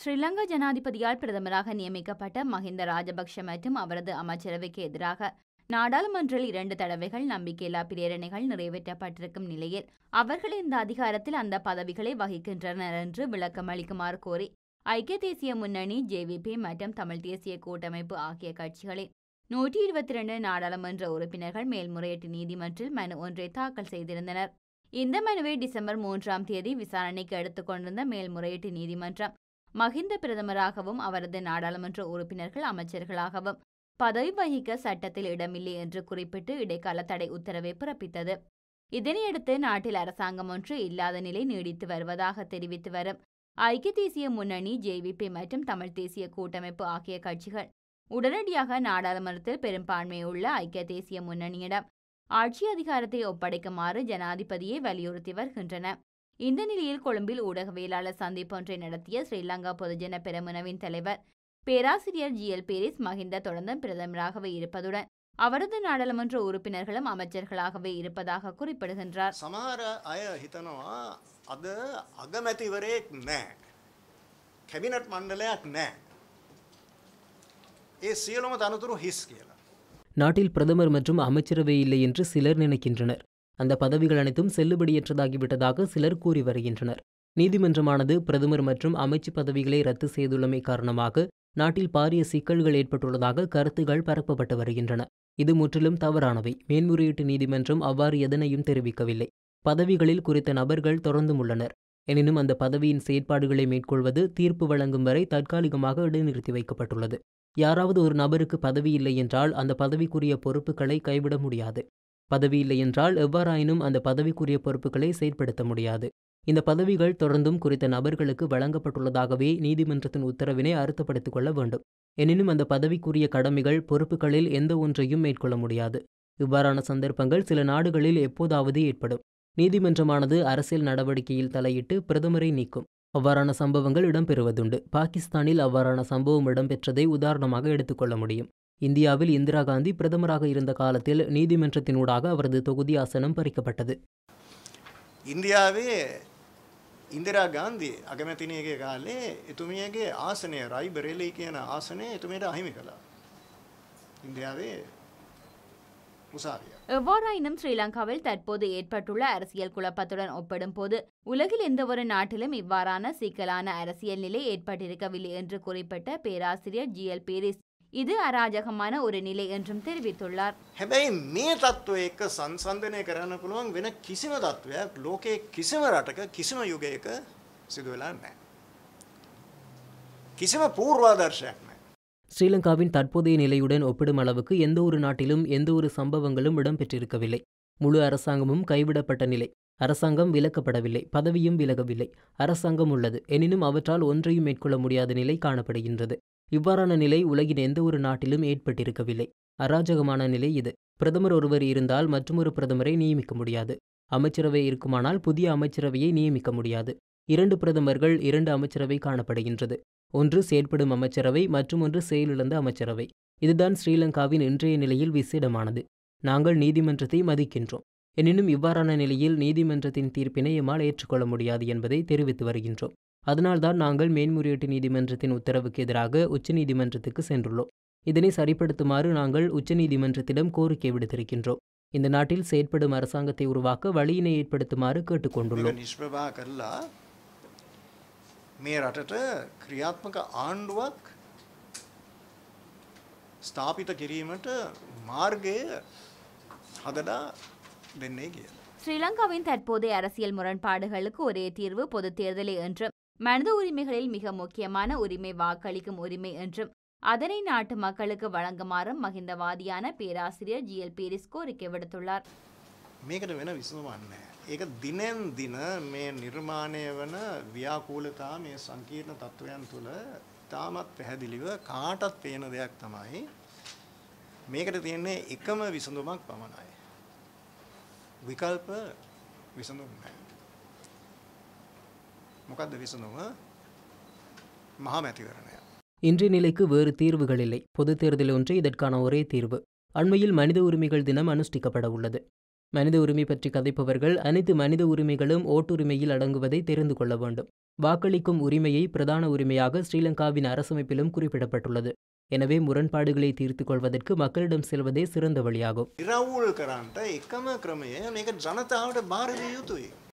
ஸ்ரீலங்கா ஜனாதிபதியால் பிரதமராக நியமிக்கப்பட்ட மஹிந்த ராஜபக்ஷ மற்றும் அவரது அமைச்சரவைக்கு எதிராக நாடாளுமன்றில் இரண்டு தடவைகள் நம்பிக்கையில்லா பிரேரணைகள் நிறைவேற்றப்பட்டிருக்கும் நிலையில் அவர்கள் இந்த அதிகாரத்தில் அந்த பதவிகளை வகிக்கின்றனர் என்று விளக்கம் அளிக்குமாறு கோரி ஐக்கிய தேசிய முன்னணி ஜேவிபி மற்றும் தமிழ் தேசிய கூட்டமைப்பு ஆகிய கட்சிகளின் நூற்றி இருபத்தி ரெண்டு நாடாளுமன்ற உறுப்பினர்கள் மேல்முறையீட்டு நீதிமன்றில் மனு ஒன்றை தாக்கல் செய்திருந்தனர் இந்த மனுவை டிசம்பர் மூன்றாம் தேதி விசாரணைக்கு எடுத்துக்கொண்டிருந்த மேல்முறையீட்டு நீதிமன்றம் மஹிந்த பிரதமராகவும் அவரது நாடாளுமன்ற உறுப்பினர்கள் அமைச்சர்களாகவும் பதவி வகிக்க சட்டத்தில் இடமில்லை என்று குறிப்பிட்டு இடைக்கால தடை உத்தரவை பிறப்பித்தது இதனையடுத்து நாட்டில் அரசாங்கம் ஒன்று இல்லாத நிலை நீடித்து வருவதாக தெரிவித்து வரும் ஐக்கிய தேசிய முன்னணி ஜேவிபி மற்றும் தமிழ் தேசிய கூட்டமைப்பு ஆகிய கட்சிகள் உடனடியாக நாடாளுமன்றத்தில் பெரும்பான்மையுள்ள ஐக்கிய தேசிய முன்னணியிடம் ஆட்சி அதிகாரத்தை ஒப்படைக்குமாறு ஜனாதிபதியை வலியுறுத்தி வருகின்றன இந்த நிலையில் கொழும்பில் ஊடகவியலாளர் சந்திப்பு ஒன்றை நடத்திய ஸ்ரீலங்கா பொதுஜன பெருமனவின் தலைவர் பேராசிரியர் ஜி எல் பேரிஸ் மஹிந்த தொடர்ந்தும் பிரதமராகவே இருப்பதுடன் அவரது நாடாளுமன்ற உறுப்பினர்களும் அமைச்சர்களாகவே இருப்பதாக குறிப்பிடுகின்றார் சமார அய அது நாட்டில் பிரதமர் மற்றும் அமைச்சரவை இல்லை என்று சிலர் நினைக்கின்றனர் அந்த பதவிகள் அனைத்தும் செல்லுபடியற்றதாகிவிட்டதாக சிலர் கூறி வருகின்றனர் நீதிமன்றமானது பிரதமர் மற்றும் அமைச்சு பதவிகளை ரத்து செய்துள்ளமை காரணமாக நாட்டில் பாரிய சிக்கல்கள் ஏற்பட்டுள்ளதாக கருத்துகள் பரப்பப்பட்டு வருகின்றன இது முற்றிலும் தவறானவை மேன்முறையீட்டு நீதிமன்றம் அவ்வாறு எதனையும் தெரிவிக்கவில்லை பதவிகளில் குறித்த நபர்கள் தொடர்ந்தும் உள்ளனர் எனினும் அந்த பதவியின் செயற்பாடுகளை மேற்கொள்வது தீர்ப்பு வழங்கும் வரை தற்காலிகமாக இடைநிறுத்தி வைக்கப்பட்டுள்ளது யாராவது ஒரு நபருக்கு பதவி இல்லை என்றால் அந்த பதவிக்குரிய பொறுப்புகளை கைவிட முடியாது பதவி இல்லை என்றால் எவ்வாறாயினும் அந்த பதவிக்குரிய பொறுப்புகளை செயற்படுத்த முடியாது இந்த பதவிகள் தொடர்ந்தும் குறித்த நபர்களுக்கு வழங்கப்பட்டுள்ளதாகவே நீதிமன்றத்தின் உத்தரவினை அறுத்தப்படுத்திக் கொள்ள வேண்டும் எனினும் அந்த பதவிக்குரிய கடமைகள் பொறுப்புகளில் எந்த ஒன்றையும் மேற்கொள்ள முடியாது இவ்வாறான சந்தர்ப்பங்கள் சில நாடுகளில் எப்போதாவது ஏற்படும் நீதிமன்றமானது அரசியல் நடவடிக்கையில் தலையிட்டு பிரதமரை நீக்கும் அவ்வாறான சம்பவங்கள் இடம்பெறுவதுண்டு பாகிஸ்தானில் அவ்வாறான சம்பவம் இடம்பெற்றதை உதாரணமாக எடுத்துக்கொள்ள முடியும் இந்தியாவில் இந்திரா காந்தி பிரதமராக இருந்த காலத்தில் நீதிமன்றத்தினூடாக அவரது தொகுதி ஆசனம் பறிக்கப்பட்டது இந்தியாவே இந்திரா காந்தி අගමැතිනයගේ காலே එතුමියගේ ஆசனே ராய் බෙරෙලි ஆசனே ආසනය එතුමයට இந்தியாவே எவ்வாறாயினும் ஸ்ரீலங்காவில் தற்போது ஏற்பட்டுள்ள அரசியல் குழப்பத்துடன் ஒப்பிடும் போது உலகில் எந்த ஒரு நாட்டிலும் இவ்வாறான சிக்கலான அரசியல் நிலை ஏற்பட்டிருக்கவில்லை என்று குறிப்பிட்ட பேராசிரியர் ஜி எல் பீரிஸ் இது அராஜகமான ஒரு நிலை என்றும் தெரிவித்துள்ளார். හැබැයි මේ தত্ত্বය එක්ක සංසන්දනය කරන්න පුළුවන් වෙන කිසිම தত্ত্বයක් ලෝකයේ කිසිම රටක කිසිම යුගයක සිදු වෙලා නැහැ. කිසිම පූර්වාදර්ශයක් ஸ்ரீலங்காவின் தற்போதைய நிலையுடன் ஒப்பிடும் அளவுக்கு எந்த ஒரு நாட்டிலும் எந்த ஒரு சம்பவங்களும் இடம்பெற்றிருக்கவில்லை முழு அரசாங்கமும் கைவிடப்பட்ட நிலை அரசாங்கம் விலக்கப்படவில்லை பதவியும் விலகவில்லை அரசாங்கம் உள்ளது எனினும் அவற்றால் ஒன்றையும் மேற்கொள்ள முடியாத நிலை காணப்படுகின்றது இவ்வாறான நிலை உலகின் எந்த ஒரு நாட்டிலும் ஏற்பட்டிருக்கவில்லை அராஜகமான நிலை இது பிரதமர் ஒருவர் இருந்தால் மற்றொரு பிரதமரை நியமிக்க முடியாது அமைச்சரவை இருக்குமானால் புதிய அமைச்சரவையை நியமிக்க முடியாது இரண்டு பிரதமர்கள் இரண்டு அமைச்சரவை காணப்படுகின்றது ஒன்று செயற்படும் அமைச்சரவை ஒன்று செயலிழந்த அமைச்சரவை இதுதான் ஸ்ரீலங்காவின் இன்றைய நிலையில் விசேடமானது நாங்கள் நீதிமன்றத்தை மதிக்கின்றோம் எனினும் இவ்வாறான நிலையில் நீதிமன்றத்தின் தீர்ப்பினை எம்மால் ஏற்றுக்கொள்ள முடியாது என்பதை தெரிவித்து வருகின்றோம் அதனால்தான் நாங்கள் மேன்முறையீட்டு நீதிமன்றத்தின் உத்தரவுக்கு எதிராக உச்சநீதிமன்றத்துக்கு சென்றுள்ளோம் இதனை சரிப்படுத்துமாறு நாங்கள் உச்சநீதிமன்றத்திடம் கோரிக்கை விடுத்திருக்கின்றோம் இந்த நாட்டில் செயற்படும் அரசாங்கத்தை உருவாக்க வழியினை ஏற்படுத்துமாறு கேட்டுக்கொண்டுள்ளோம் மார்கே ஸ்ரீலங்காவின் தற்போதைய அரசியல் முரண்பாடுகளுக்கு ஒரே தீர்வு பொது தேர்தலே என்று மனித உரிமைகளில் மிக முக்கியமான உரிமை வாக்களிக்கும் உரிமை என்றும் அதனை நாட்டு மக்களுக்கு வழங்குமாறும் மகிந்தவாதியான பேராசிரியர் ஜி எல் பீரிஸ் கோரிக்கை විடுத்துள்ளார் මේකට වෙන විසඳුමක් නැහැ. ඒක දිනෙන් දින මේ නිර්මාණය වන ව්‍යාකූලතා මේ සංකීර්ණ තත්වයන් තුළ තාමත් පැහැදිලිව කාටත් පේන දෙයක් තමයි මේකට තියෙන්නේ එකම විසඳුමක් පමණයි. විකල්ප විසඳුම් නැහැ. මොකක්ද විසඳුම? මහා இன்றைய நிலைக்கு வேறு தீர்வுகள் இல்லை பொது தேர்தல் ஒன்று இதற்கான ஒரே தீர்வு அண்மையில் மனித உரிமைகள் தினம் அனுஷ்டிக்கப்பட உள்ளது மனித உரிமை பற்றி கதைப்பவர்கள் அனைத்து மனித உரிமைகளும் ஓட்டுரிமையில் அடங்குவதை தெரிந்து கொள்ள வேண்டும் வாக்களிக்கும் உரிமையை பிரதான உரிமையாக ஸ்ரீலங்காவின் அரசமைப்பிலும் குறிப்பிடப்பட்டுள்ளது எனவே முரண்பாடுகளை தீர்த்து கொள்வதற்கு மக்களிடம் செல்வதே சிறந்த வழியாகும்